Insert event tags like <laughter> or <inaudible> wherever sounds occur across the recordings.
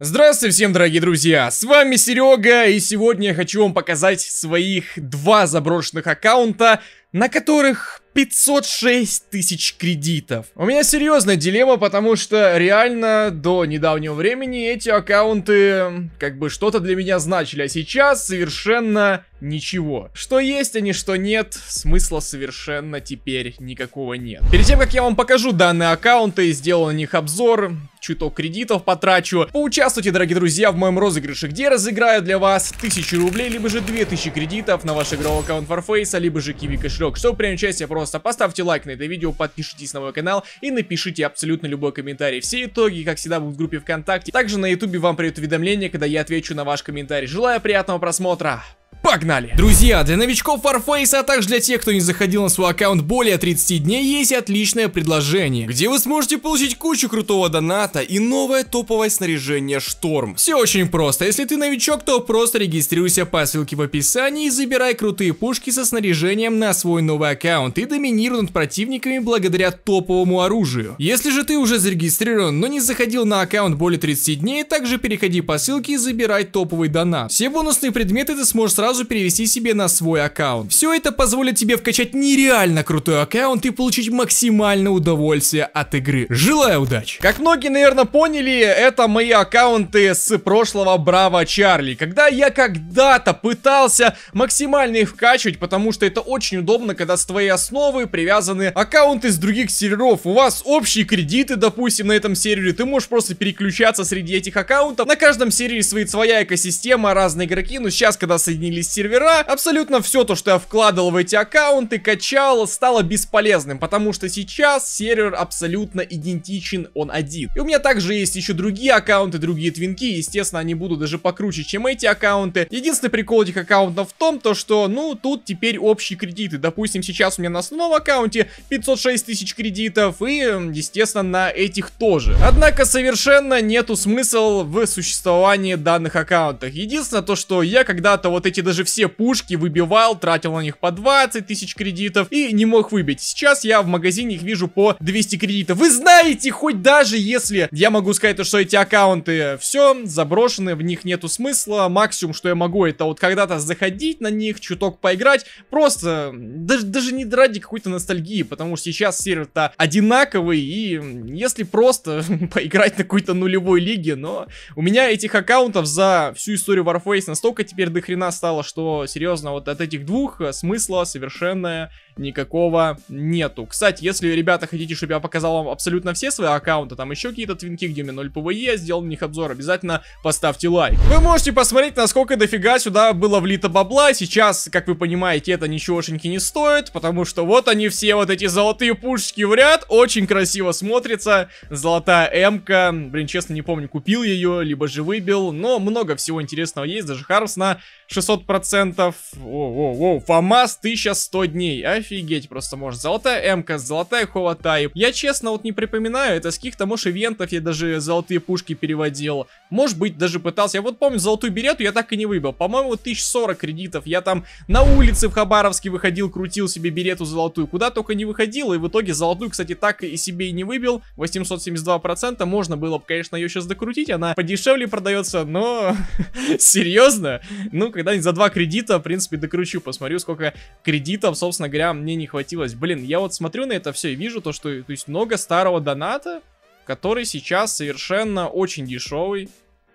Здравствуйте всем, дорогие друзья! С вами Серега, и сегодня я хочу вам показать своих два заброшенных аккаунта, на которых 506 тысяч кредитов. У меня серьезная дилемма, потому что реально до недавнего времени эти аккаунты как бы что-то для меня значили, а сейчас совершенно ничего. Что есть, они, что нет, смысла совершенно теперь никакого нет. Перед тем, как я вам покажу данные аккаунты и сделаю на них обзор, чуток кредитов потрачу. Поучаствуйте, дорогие друзья, в моем розыгрыше, где я разыграю для вас 1000 рублей, либо же 2000 кредитов на ваш игровой аккаунт Warface, либо же Kiwi кошелек. Чтобы принять участие, просто поставьте лайк на это видео, подпишитесь на мой канал и напишите абсолютно любой комментарий. Все итоги, как всегда, будут в группе ВКонтакте. Также на ютубе вам придет уведомление, когда я отвечу на ваш комментарий. Желаю приятного просмотра! Погнали! Друзья, для новичков Warface, а также для тех, кто не заходил на свой аккаунт более 30 дней, есть отличное предложение, где вы сможете получить кучу крутого доната и новое топовое снаряжение Шторм. Все очень просто, если ты новичок, то просто регистрируйся по ссылке в описании и забирай крутые пушки со снаряжением на свой новый аккаунт и доминируй над противниками благодаря топовому оружию. Если же ты уже зарегистрирован, но не заходил на аккаунт более 30 дней, также переходи по ссылке и забирай топовый донат. Все бонусные предметы ты сможешь сразу перевести себе на свой аккаунт. Все это позволит тебе вкачать нереально крутой аккаунт и получить максимальное удовольствие от игры. Желаю удачи! Как многие, наверное, поняли, это мои аккаунты с прошлого Браво Чарли. Когда я когда-то пытался максимально их вкачивать, потому что это очень удобно, когда с твоей основы привязаны аккаунты с других серверов. У вас общие кредиты, допустим, на этом сервере. Ты можешь просто переключаться среди этих аккаунтов. На каждом сервере свои, своя экосистема, разные игроки. Но сейчас, когда соединяются поднялись сервера, абсолютно все то, что я вкладывал в эти аккаунты, качал, стало бесполезным, потому что сейчас сервер абсолютно идентичен, он один. И у меня также есть еще другие аккаунты, другие твинки, естественно, они будут даже покруче, чем эти аккаунты. Единственный прикол этих аккаунтов в том, то что, ну, тут теперь общие кредиты. Допустим, сейчас у меня на основном аккаунте 506 тысяч кредитов и, естественно, на этих тоже. Однако совершенно нету смысла в существовании данных аккаунтах. Единственное то, что я когда-то вот эти эти даже все пушки выбивал, тратил на них по 20 тысяч кредитов и не мог выбить. Сейчас я в магазине их вижу по 200 кредитов. Вы знаете, хоть даже если я могу сказать, что эти аккаунты э, все заброшены, в них нету смысла. Максимум, что я могу, это вот когда-то заходить на них, чуток поиграть. Просто даже, даже не ради какой-то ностальгии, потому что сейчас сервер-то одинаковый и если просто <laughs> поиграть на какой-то нулевой лиге, но у меня этих аккаунтов за всю историю Warface настолько теперь дохрена стало стало, что серьезно, вот от этих двух э, смысла совершенно никакого нету. Кстати, если, ребята, хотите, чтобы я показал вам абсолютно все свои аккаунты, там еще какие-то твинки, где у меня 0 ПВЕ, сделал на них обзор, обязательно поставьте лайк. Вы можете посмотреть, насколько дофига сюда было влито бабла, сейчас, как вы понимаете, это ничегошеньки не стоит, потому что вот они все, вот эти золотые пушечки в ряд, очень красиво смотрится, золотая эмка, блин, честно, не помню, купил ее, либо же выбил, но много всего интересного есть, даже Хармсона 600%. Воу-воу-воу. ФАМАС 1100 дней. Офигеть просто может. Золотая МК, золотая холотайп. Я честно вот не припоминаю, это с каких-то, может, ивентов я даже золотые пушки переводил. Может быть, даже пытался. Я вот помню, золотую берету я так и не выбил. По-моему, 1040 кредитов. Я там на улице в Хабаровске выходил, крутил себе берету золотую. Куда только не выходил. И в итоге золотую, кстати, так и себе и не выбил. 872%. процента Можно было бы, конечно, ее сейчас докрутить. Она подешевле продается, но <laughs> серьезно. Ну, когда-нибудь за два кредита, в принципе, докручу, посмотрю, сколько кредитов, собственно говоря, мне не хватилось. Блин, я вот смотрю на это все и вижу то, что то есть много старого доната, который сейчас совершенно очень дешевый.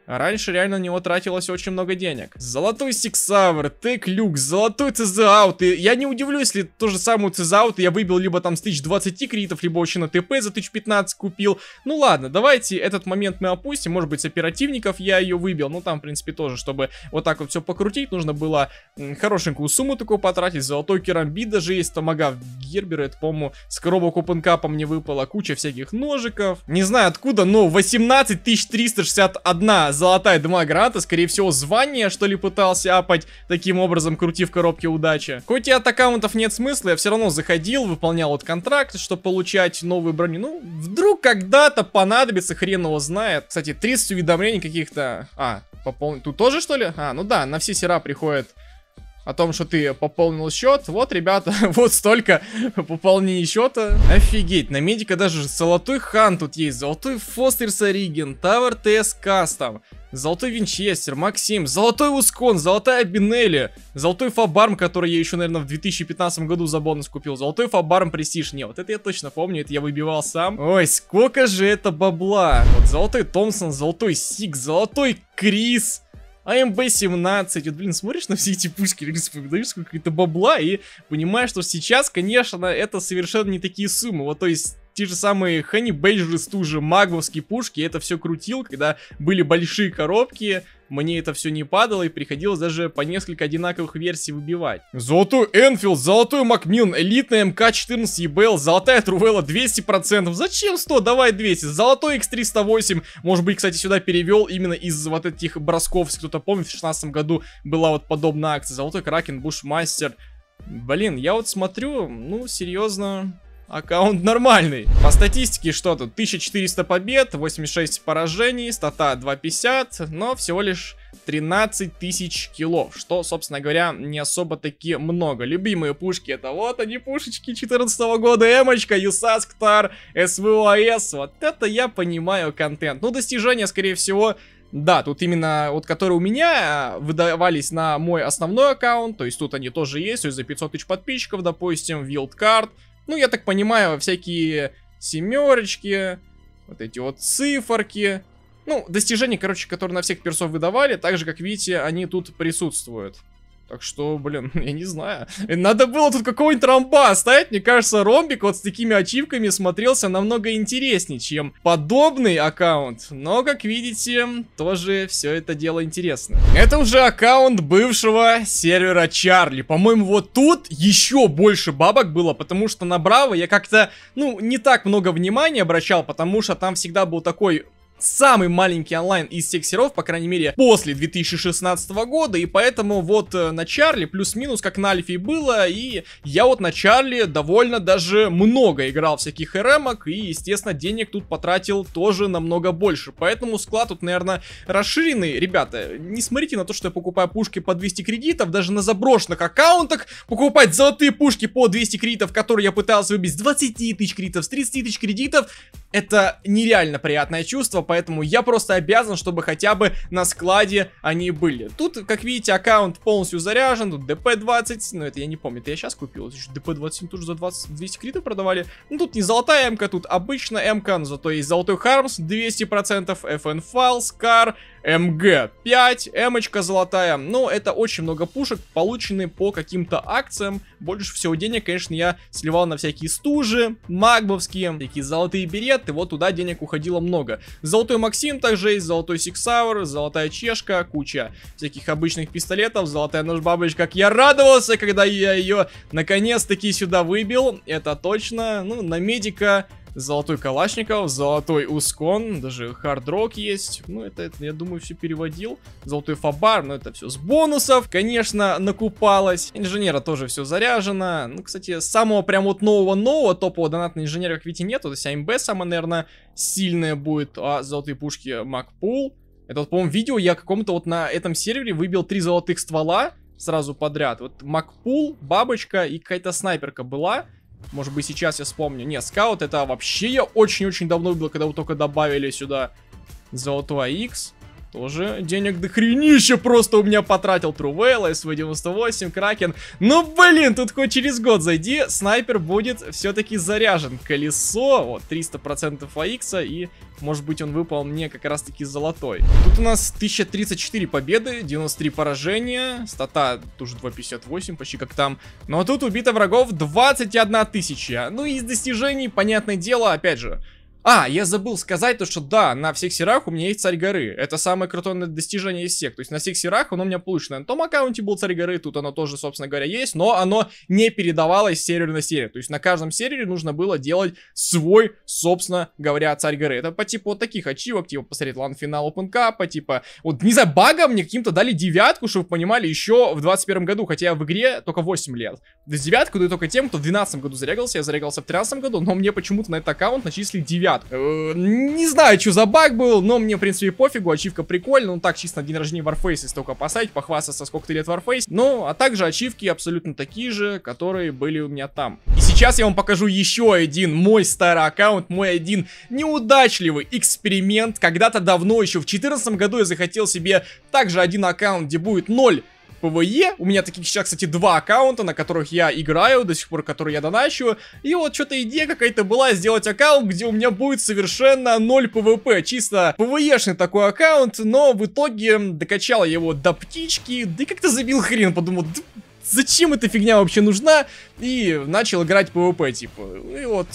А раньше реально на него тратилось очень много денег. Золотой Сиксавр, Тек Люк, золотой цезаут И я не удивлюсь, если то же самое цезаут я выбил либо там с 1020 кредитов, либо очень на ТП за 1015 купил. Ну ладно, давайте этот момент мы опустим. Может быть, с оперативников я ее выбил. Ну там, в принципе, тоже, чтобы вот так вот все покрутить, нужно было хорошенькую сумму такую потратить. Золотой керамбит даже есть, тамагав Гербера. Это, по-моему, с коробок опенкапа мне выпала куча всяких ножиков. Не знаю откуда, но 18361 золотая дыма граната, скорее всего, звание, что ли, пытался апать, таким образом, крутив коробки удачи. Хоть и от аккаунтов нет смысла, я все равно заходил, выполнял вот контракт, чтобы получать новую броню. Ну, вдруг когда-то понадобится, хрен его знает. Кстати, 30 уведомлений каких-то... А, пополнить. Тут тоже, что ли? А, ну да, на все сера приходят о том, что ты пополнил счет. Вот, ребята, <laughs> вот столько пополнений счета. Офигеть, на медика даже золотой хан тут есть, золотой Фостерс Ориген, Тавер ТС Кастом, золотой Винчестер, Максим, золотой Ускон, золотая Бинелли, золотой Фабарм, который я еще, наверное, в 2015 году за бонус купил, золотой Фабарм Престиж. Не, вот это я точно помню, это я выбивал сам. Ой, сколько же это бабла. Вот золотой Томпсон, золотой Сик, золотой Крис. АМБ-17. Вот, блин, смотришь на все эти пушки, вспоминаешь сколько это бабла и понимаешь, что сейчас, конечно, это совершенно не такие суммы. Вот, то есть, те же самые ханибейджеры Бейджи стужи, Магловские пушки, это все крутил, когда были большие коробки, мне это все не падало и приходилось даже по несколько одинаковых версий выбивать. Золотой Энфилд, золотой Макмиллан, элитная МК-14 EBL, золотая Трувелла 200%, зачем 100, давай 200, золотой X308, может быть, кстати, сюда перевел именно из вот этих бросков, если кто-то помнит, в 16 году была вот подобная акция, золотой Кракен, Бушмастер, Блин, я вот смотрю, ну, серьезно, аккаунт нормальный. По статистике что тут? 1400 побед, 86 поражений, стата 250, но всего лишь 13 тысяч килов, что, собственно говоря, не особо таки много. Любимые пушки это вот они пушечки 14 года, Эмочка, ЮСАС, КТАР, СВОАС, вот это я понимаю контент. Ну, достижения, скорее всего, да, тут именно вот которые у меня э, выдавались на мой основной аккаунт, то есть тут они тоже есть, то есть за 500 тысяч подписчиков, допустим, вилдкарт, Card. Ну, я так понимаю, всякие семерочки, вот эти вот циферки. Ну, достижения, короче, которые на всех персов выдавали, так же, как видите, они тут присутствуют. Так что, блин, <laughs> я не знаю. Э, надо было тут какого-нибудь ромба оставить. Мне кажется, ромбик вот с такими ачивками смотрелся намного интереснее, чем подобный аккаунт. Но, как видите, тоже все это дело интересно. Это уже аккаунт бывшего сервера Чарли. По-моему, вот тут еще больше бабок было, потому что на Браво я как-то, ну, не так много внимания обращал, потому что там всегда был такой самый маленький онлайн из всех серов, по крайней мере, после 2016 года, и поэтому вот э, на Чарли плюс-минус, как на Альфе и было, и я вот на Чарли довольно даже много играл всяких РМок, и, естественно, денег тут потратил тоже намного больше, поэтому склад тут, наверное, расширенный. Ребята, не смотрите на то, что я покупаю пушки по 200 кредитов, даже на заброшенных аккаунтах покупать золотые пушки по 200 кредитов, которые я пытался выбить с 20 тысяч кредитов, с 30 тысяч кредитов, это нереально приятное чувство, поэтому я просто обязан, чтобы хотя бы на складе они были. Тут, как видите, аккаунт полностью заряжен, тут ДП-20, но ну, это я не помню, это я сейчас купил, еще ДП-27 тоже за 20, 200 критов продавали. Ну, тут не золотая МК, тут обычная МК, но зато есть золотой Хармс, 200%, FN Files, Car, МГ-5, эмочка золотая. Но ну, это очень много пушек, полученные по каким-то акциям. Больше всего денег, конечно, я сливал на всякие стужи, магбовские, такие золотые береты. Вот туда денег уходило много. Золотой Максим также есть, золотой Сиксауэр, золотая Чешка, куча всяких обычных пистолетов, золотая нож бабочка. Как я радовался, когда я ее наконец-таки сюда выбил. Это точно. Ну, на медика Золотой Калашников, Золотой Ускон, даже Хардрок есть. Ну, это, это, я думаю, все переводил. Золотой Фабар, но ну, это все с бонусов, конечно, накупалось. Инженера тоже все заряжено. Ну, кстати, самого прям вот нового-нового топового доната на инженера, как видите, нету. То есть АМБ самая, наверное, сильная будет. А золотые пушки Макпул. Это вот, по-моему, видео я каком то вот на этом сервере выбил три золотых ствола сразу подряд. Вот Макпул, бабочка и какая-то снайперка была. Может быть, сейчас я вспомню. Не, скаут это вообще я очень-очень давно выбил, когда вы только добавили сюда золотого X. Тоже денег до просто у меня потратил Трувейла, СВ-98, Кракен. Ну, блин, тут хоть через год зайди, снайпер будет все-таки заряжен. Колесо, вот, 300% АИКса и может быть, он выпал мне как раз-таки золотой. Тут у нас 1034 победы, 93 поражения, стата тоже 258, почти как там. Но ну, а тут убито врагов 21 тысяча. Ну и из достижений, понятное дело, опять же, а, я забыл сказать то, что да, на всех серах у меня есть царь горы. Это самое крутое достижение из всех. То есть на всех серах оно у меня получено. На том аккаунте был царь горы, тут оно тоже, собственно говоря, есть, но оно не передавалось серверу на серию. То есть на каждом сервере нужно было делать свой, собственно говоря, царь горы. Это по типу вот таких ачивок, типа посмотреть лан финал Open Cup, а типа, вот не за багом мне каким-то дали девятку, чтобы вы понимали, еще в 21 году, хотя я в игре только 8 лет. Девятку даю только тем, кто в 12 году зарегался, я зарегался в 13 году, но мне почему-то на этот аккаунт начислили девятку ребят. Э, не знаю, что за баг был, но мне, в принципе, пофигу. Ачивка прикольная. Ну, так, чисто на день рождения Warface, если только опасать, похвастаться, сколько ты лет Warface. Ну, а также ачивки абсолютно такие же, которые были у меня там. И сейчас я вам покажу еще один мой старый аккаунт, мой один неудачливый эксперимент. Когда-то давно, еще в 2014 году я захотел себе также один аккаунт, где будет 0 ПВЕ. E. У меня таких сейчас, кстати, два аккаунта, на которых я играю до сих пор, которые я доначу. И вот что-то идея какая-то была сделать аккаунт, где у меня будет совершенно 0 ПВП. Чисто ПВЕшный такой аккаунт, но в итоге докачал его до птички, да и как-то забил хрен, подумал, зачем эта фигня вообще нужна? И начал играть ПВП, типа. И вот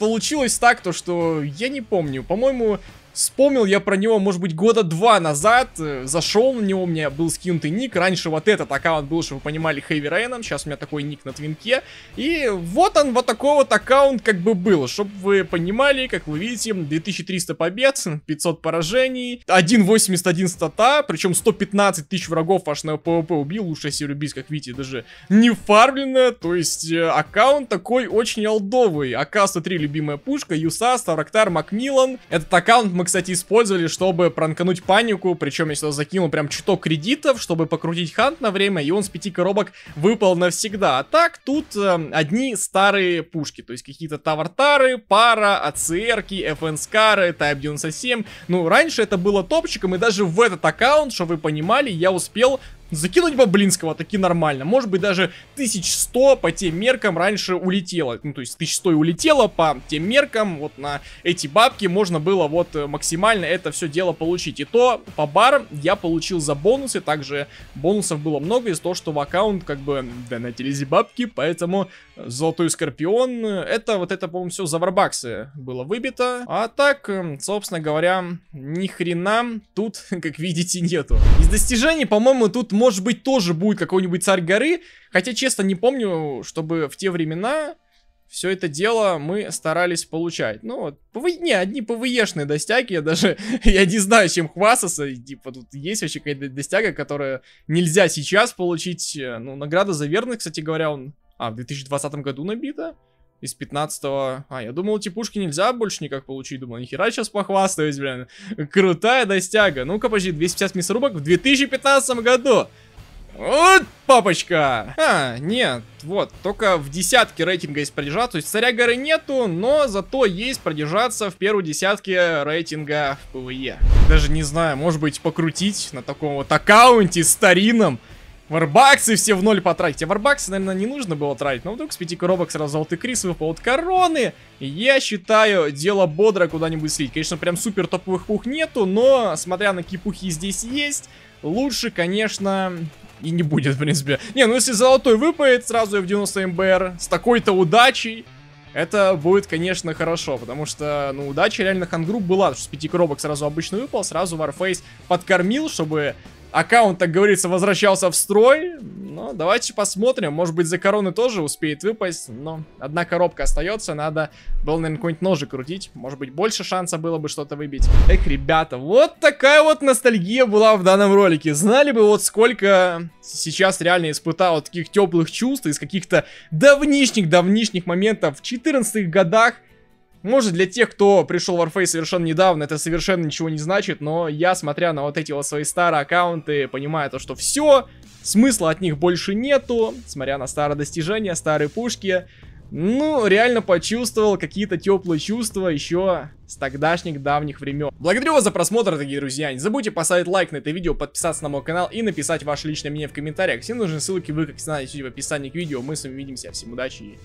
получилось так, то что я не помню, по-моему, Вспомнил я про него, может быть, года два назад. Э, Зашел на него, у меня был скинутый ник. Раньше вот этот аккаунт был, чтобы вы понимали, Хэви Рейном. Сейчас у меня такой ник на твинке. И вот он, вот такой вот аккаунт как бы был. Чтобы вы понимали, как вы видите, 2300 побед, 500 поражений, 1.81 стата, причем 115 тысяч врагов аж на ПВП убил. Лучше если любить, как видите, даже не фармлено. То есть э, аккаунт такой очень алдовый. АК-103 любимая пушка, ЮСА, Старактар, Макмиллан. Этот аккаунт мы кстати, использовали, чтобы пранкануть панику. Причем я сюда закинул прям чуток кредитов, чтобы покрутить хант на время, и он с пяти коробок выпал навсегда. А так, тут э, одни старые пушки, то есть какие-то тавартары, пара, АЦРки, ФНСкары, Type 97. Ну, раньше это было топчиком, и даже в этот аккаунт, что вы понимали, я успел Закинуть Баблинского таки нормально. Может быть даже 1100 по тем меркам раньше улетело. Ну то есть 1100 и улетело по тем меркам. Вот на эти бабки можно было вот э, максимально это все дело получить. И то по барам я получил за бонусы. Также бонусов было много из-за того, что в аккаунт как бы донатились бабки. Поэтому Золотой Скорпион. Это вот это, по-моему, все за варбаксы было выбито. А так, э, собственно говоря, ни хрена тут, <laughs> как видите, нету. Из достижений, по-моему, тут может быть, тоже будет какой-нибудь царь горы. Хотя, честно, не помню, чтобы в те времена все это дело мы старались получать. Ну, вот, ПВ... не, одни ПВЕшные достяги, я даже, <laughs> я не знаю, чем хвастаться, типа, тут есть вообще какая-то достяга, которая нельзя сейчас получить, э, ну, награда за верность, кстати говоря, он, а, в 2020 году набита, из 15 -го... А, я думал, эти пушки нельзя больше никак получить. Думал, нихера сейчас похвастаюсь, блин. Крутая достяга. Ну-ка, подожди, 250 мясорубок в 2015 году. Вот, папочка! А, нет, вот, только в десятке рейтинга есть продержаться. То есть царя горы нету, но зато есть продержаться в первой десятке рейтинга в ПВЕ. Даже не знаю, может быть покрутить на таком вот аккаунте старинном. Варбаксы все в ноль потратите. А варбаксы, наверное, не нужно было тратить. Но вдруг с пяти коробок сразу золотый крис выпал от короны. Я считаю, дело бодро куда-нибудь слить. Конечно, прям супер топовых пух нету, но, смотря на кипухи здесь есть, лучше, конечно, и не будет, в принципе. Не, ну если золотой выпает сразу в 90 МБР с такой-то удачей, это будет, конечно, хорошо, потому что, ну, удача реально хангрупп была, что с пяти коробок сразу обычно выпал, сразу Warface подкормил, чтобы аккаунт, так говорится, возвращался в строй. Но давайте посмотрим. Может быть, за короны тоже успеет выпасть. Но одна коробка остается. Надо было, наверное, какой-нибудь ножик крутить. Может быть, больше шанса было бы что-то выбить. Эх, ребята, вот такая вот ностальгия была в данном ролике. Знали бы вот сколько сейчас реально испытал таких теплых чувств из каких-то давнишних-давнишних моментов в 14 годах может, для тех, кто пришел в Warface совершенно недавно, это совершенно ничего не значит, но я, смотря на вот эти вот свои старые аккаунты, понимаю то, что все, смысла от них больше нету, смотря на старые достижения, старые пушки, ну, реально почувствовал какие-то теплые чувства еще с тогдашних давних времен. Благодарю вас за просмотр, дорогие друзья. Не забудьте поставить лайк на это видео, подписаться на мой канал и написать ваше личное мнение в комментариях. Всем нужны ссылки, вы, как всегда, найдете в описании к видео. Мы с вами увидимся. Всем удачи и